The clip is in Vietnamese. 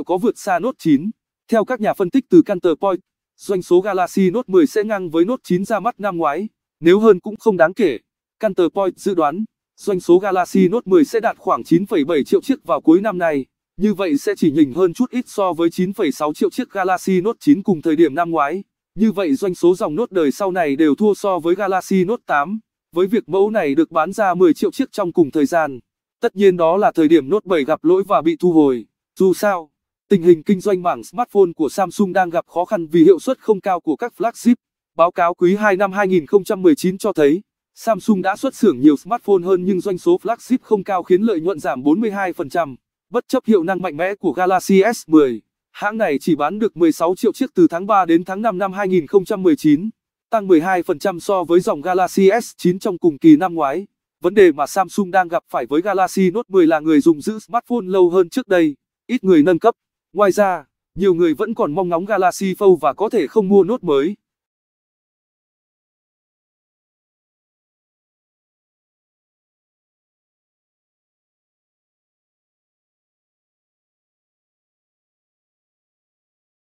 liệu có vượt xa Note 9. Theo các nhà phân tích từ Counterpoint, doanh số Galaxy Note 10 sẽ ngang với Note 9 ra mắt năm ngoái, nếu hơn cũng không đáng kể. Counterpoint dự đoán, doanh số Galaxy Note 10 sẽ đạt khoảng 9,7 triệu chiếc vào cuối năm nay, như vậy sẽ chỉ nhỉnh hơn chút ít so với 9,6 triệu chiếc Galaxy Note 9 cùng thời điểm năm ngoái. Như vậy doanh số dòng Note đời sau này đều thua so với Galaxy Note 8, với việc mẫu này được bán ra 10 triệu chiếc trong cùng thời gian. Tất nhiên đó là thời điểm Note 7 gặp lỗi và bị thu hồi. Dù sao, Tình hình kinh doanh mảng smartphone của Samsung đang gặp khó khăn vì hiệu suất không cao của các flagship. Báo cáo quý 2 năm 2019 cho thấy, Samsung đã xuất xưởng nhiều smartphone hơn nhưng doanh số flagship không cao khiến lợi nhuận giảm 42%. Bất chấp hiệu năng mạnh mẽ của Galaxy S10, hãng này chỉ bán được 16 triệu chiếc từ tháng 3 đến tháng 5 năm 2019, tăng 12% so với dòng Galaxy S9 trong cùng kỳ năm ngoái. Vấn đề mà Samsung đang gặp phải với Galaxy Note 10 là người dùng giữ smartphone lâu hơn trước đây, ít người nâng cấp. Ngoài ra, nhiều người vẫn còn mong ngóng Galaxy Fold và có thể không mua nốt mới.